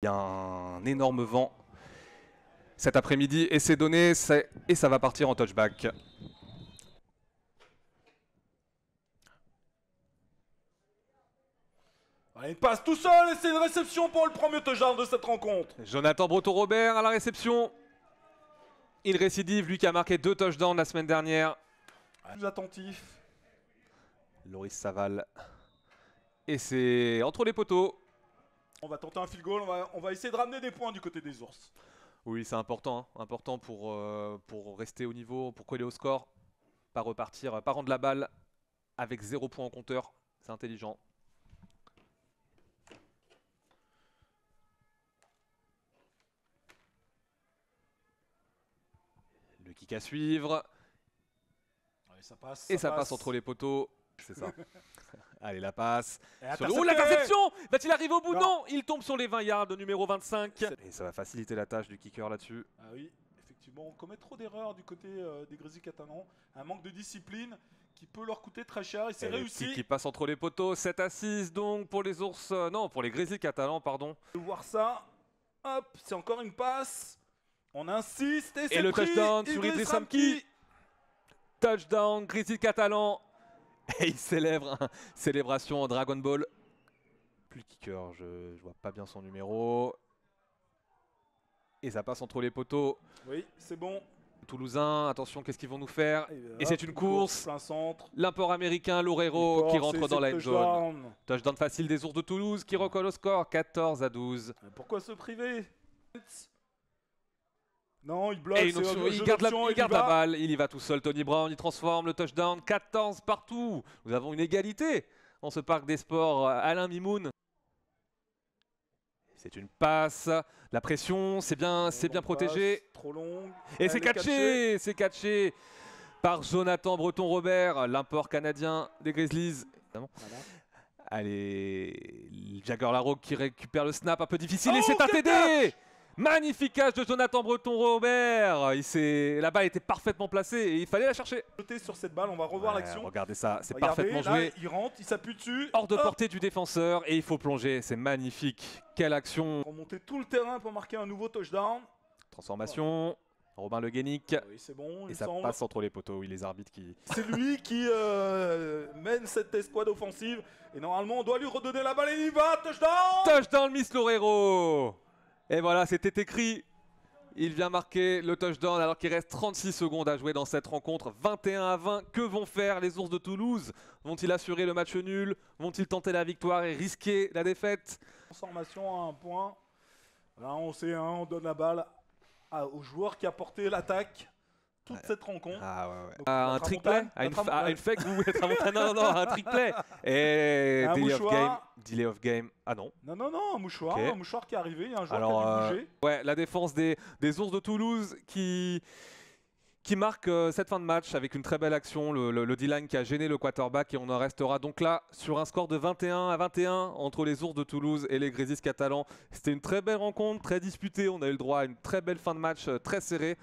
Il y a un énorme vent cet après-midi et c'est donné et ça va partir en touchback. Il passe tout seul et c'est une réception pour le premier touchdown de cette rencontre. Jonathan Breton-Robert à la réception. Il récidive, lui qui a marqué deux touchdowns la semaine dernière. Plus attentif. Loris Saval. Et c'est entre les poteaux. On va tenter un field goal, on va, essayer de ramener des points du côté des ours. Oui, c'est important, hein. important pour, euh, pour rester au niveau, pour coller au score, pas repartir, pas rendre la balle avec zéro point en compteur, c'est intelligent. Le kick à suivre. ça passe, Et ça passe entre les poteaux. C'est ça. Allez, la passe. Sur le... Oh, Va-t-il arriver au bout non. il tombe sur les 20 yards, numéro 25. Et ça va faciliter la tâche du kicker là-dessus. Ah oui, effectivement, on commet trop d'erreurs du côté euh, des Grésil catalans. Un manque de discipline qui peut leur coûter très cher. Et c'est réussi. Qui passe entre les poteaux. 7 à 6 donc pour les ours. Euh, non, pour les Grésil catalans, pardon. De voir ça. Hop, c'est encore une passe. On insiste et, c'est le touchdown sur Idriss Ramki. Touchdown, Grésil catalan il célèbre hein, célébration Dragon Ball. Plus kicker, je, je vois pas bien son numéro. Et ça passe entre les poteaux. Oui, c'est bon. Toulousain, attention, qu'est-ce qu'ils vont nous faire Et, c'est une course. Un centre. L'import américain, Lorero qui rentre dans la zone. Touchdown facile des ours de Toulouse qui recolle au score 14 à 12. Pourquoi se priver non, il bloque, et une il garde, la, balle, il y va tout seul, Tony Brown, il transforme le touchdown, 14 partout. Nous avons une égalité dans ce parc des sports, euh, Alain Mimoun. C'est une passe, la pression, c'est bien, c'est bien protégé. trop Et c'est catché, c'est catché par Jonathan Breton-Robert, l'import canadien des Grizzlies. Allez, Jagger Larocque qui récupère le snap, un peu difficile, et oh, c'est un TD Magnifique catch de Jonathan Breton-Robert. La balle était parfaitement placée et il fallait la chercher. sur cette balle, on va revoir l'action. Regardez ça, c'est parfaitement joué. il rentre, il s'appuie dessus. Hors de portée du défenseur et il faut plonger. C'est magnifique. Quelle action. Monter tout le terrain pour marquer un nouveau touchdown. Transformation. Robin Le Guénic. c'est bon. Et ça passe entre les poteaux, Il les arbitres qui. C'est lui qui euh, mène cette escouade offensive. Et normalement, on doit lui redonner la balle et il va. Touchdown Touchdown, Miss Lorero et voilà, c'était écrit. Il vient marquer le touchdown alors qu'il reste 36 secondes à jouer dans cette rencontre. 21 à 20, que vont faire les ours de Toulouse Vont-ils assurer le match nul Vont-ils tenter la victoire et risquer la défaite Transformation à un point. Là, on sait, hein, on donne la balle au joueur qui a porté l'attaque toute cette rencontre. Ah, un triplet à une, fake, vous à Non, non, non, un triplet. Et un delay of game. Delay of game. Ah non. Non, non, non, un mouchoir. Un mouchoir qui est arrivé. un joueur qui a dû euh, bouger. ouais, la défense des, des ours de Toulouse qui qui marque euh, cette fin de match avec une très belle action, le, le, D-line qui a gêné le quarterback et on en restera donc là sur un score de 21 à 21 entre les Ours de Toulouse et les Grésis catalans. C'était une très belle rencontre, très disputée, on a eu le droit à une très belle fin de match euh, très serrée.